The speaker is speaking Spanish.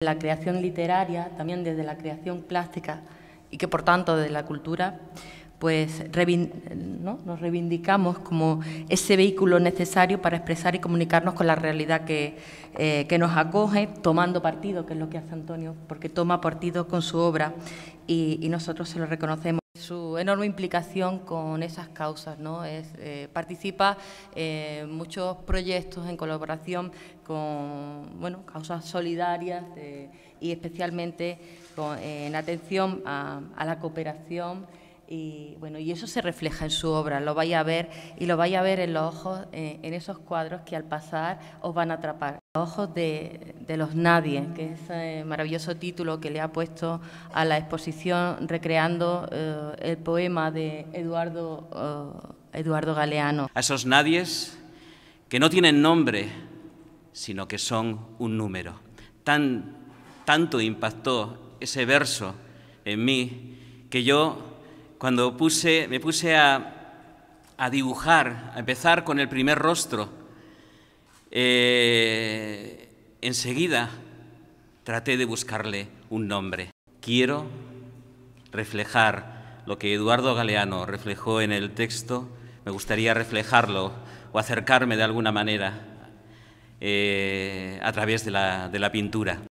la creación literaria, también desde la creación plástica y que por tanto desde la cultura, pues nos reivindicamos como ese vehículo necesario para expresar y comunicarnos con la realidad que, eh, que, nos acoge, tomando partido, que es lo que hace Antonio, porque toma partido con su obra y nosotros se lo reconocemos su enorme implicación con esas causas. ¿no? Es, eh, participa en muchos proyectos en colaboración con bueno, causas solidarias eh, y especialmente en atención a la cooperación y bueno, y eso se refleja en su obra, lo vaya a ver y lo vaya a ver en los ojos, eh, en esos cuadros que al pasar os van a atrapar. Los ojos de, los nadie, que es el maravilloso título que le ha puesto a la exposición recreando eh, el poema de Eduardo, eh, Eduardo Galeano. A esos nadies que no tienen nombre, sino que son un número. Tan, tanto impactó ese verso en mí que yo cuando puse, me puse a, dibujar, a empezar con el primer rostro, eh, enseguida traté de buscarle un nombre. Quiero reflejar lo que Eduardo Galeano reflejó en el texto, me gustaría reflejarlo o acercarme de alguna manera eh, a través de la pintura.